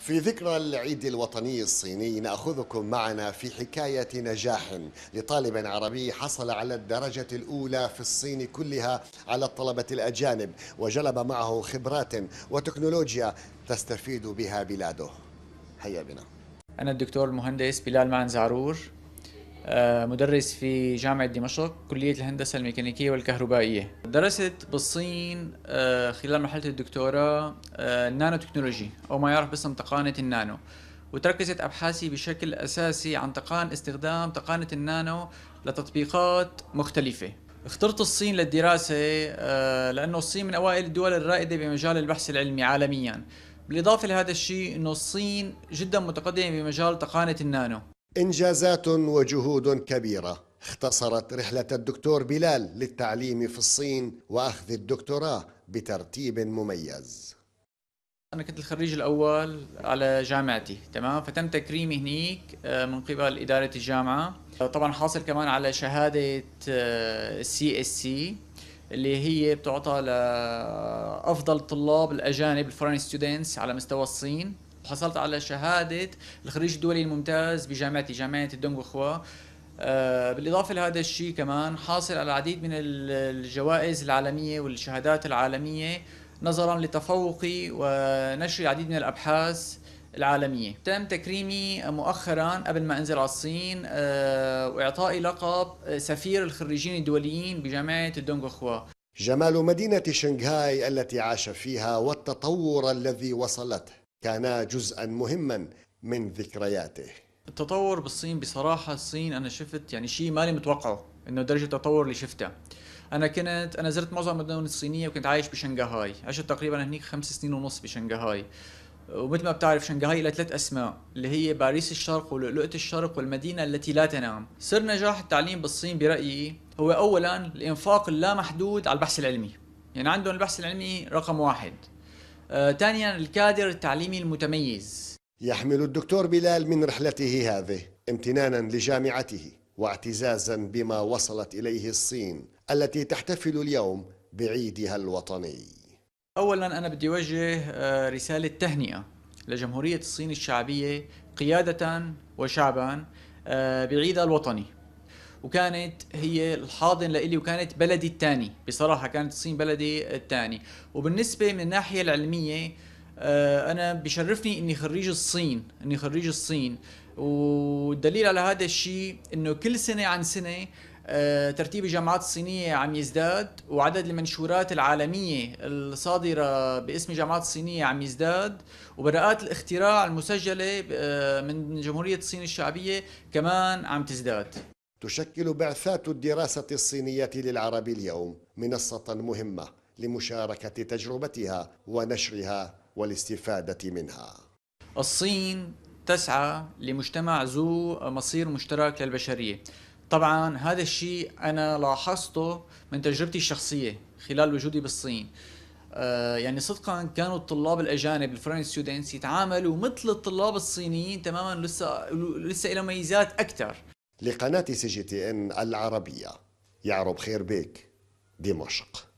في ذكرى العيد الوطني الصيني ناخذكم معنا في حكايه نجاح لطالب عربي حصل على الدرجه الاولى في الصين كلها على الطلبه الاجانب وجلب معه خبرات وتكنولوجيا تستفيد بها بلاده هيا بنا انا الدكتور المهندس بلال معن زعرور آه، مدرس في جامعة دمشق كلية الهندسة الميكانيكية والكهربائية درست بالصين آه، خلال مرحلة الدكتوراه النانو آه، تكنولوجي أو ما يعرف باسم تقانة النانو وتركزت أبحاثي بشكل أساسي عن تقان استخدام تقانة النانو لتطبيقات مختلفة اخترت الصين للدراسة لأنه الصين من أوائل الدول الرائدة بمجال البحث العلمي عالميا بالإضافة لهذا الشيء أنه الصين جدا متقدمة بمجال تقانة النانو إنجازات وجهود كبيرة اختصرت رحلة الدكتور بلال للتعليم في الصين وأخذ الدكتوراه بترتيب مميز أنا كنت الخريج الأول على جامعتي تمام فتم تكريمي هنيك آه، من قبل إدارة الجامعة آه، طبعا حاصل كمان على شهادة سي اس سي اللي هي بتعطى لأفضل طلاب الأجانب الفورين ستودنتس على مستوى الصين وحصلت على شهاده الخريج الدولي الممتاز بجامعتي جامعه الدونغ خوا آه، بالاضافه لهذا الشيء كمان حاصل على العديد من الجوائز العالميه والشهادات العالميه نظرا لتفوقي ونشر العديد من الابحاث العالمية تم تكريمي مؤخرا قبل ما انزل على الصين آه، واعطائي لقب سفير الخريجين الدوليين بجامعة خوا جمال مدينة شنغهاي التي عاش فيها والتطور الذي وصلته كانا جزءا مهما من ذكرياته التطور بالصين بصراحة الصين أنا شفت يعني شيء مالي متوقعه إنه درجة التطور اللي شفتها أنا كنت أنا زرت معظم المدن الصينية وكنت عايش بشنغهاي عشت تقريبا هنيك خمس سنين ونص بشنغهاي ومثل ما بتعرف شنغهاي لها ثلاث اسماء اللي هي باريس الشرق ولؤلؤة الشرق والمدينة التي لا تنام سر نجاح التعليم بالصين برأيي هو أولا الإنفاق اللامحدود على البحث العلمي يعني عندهم البحث العلمي رقم واحد ثانيا آه، الكادر التعليمي المتميز يحمل الدكتور بلال من رحلته هذه امتنانا لجامعته واعتزازا بما وصلت اليه الصين التي تحتفل اليوم بعيدها الوطني. اولا انا بدي اوجه آه، رساله تهنئه لجمهوريه الصين الشعبيه قياده وشعبا آه، بعيدها الوطني. وكانت هي الحاضن لإلي وكانت بلدي الثاني بصراحه كانت الصين بلدي الثاني وبالنسبه من الناحيه العلميه آه، انا بشرفني اني خريج الصين اني خريج الصين والدليل على هذا الشيء انه كل سنه عن سنه آه، ترتيب الجامعات الصينية عم يزداد وعدد المنشورات العالمية الصادرة باسم الجامعات الصينية عم يزداد وبراءات الاختراع المسجلة آه، من جمهورية الصين الشعبية كمان عم تزداد تشكل بعثات الدراسة الصينية للعرب اليوم منصة مهمة لمشاركة تجربتها ونشرها والاستفادة منها. الصين تسعى لمجتمع ذو مصير مشترك للبشرية. طبعا هذا الشيء أنا لاحظته من تجربتي الشخصية خلال وجودي بالصين. آه، يعني صدقا كانوا الطلاب الاجانب الفورين ستودنتس يتعاملوا مثل الطلاب الصينيين تماما لسه لسه لهم ميزات اكثر لقناة سي جي تي ان العربية يعرب خير بيك دمشق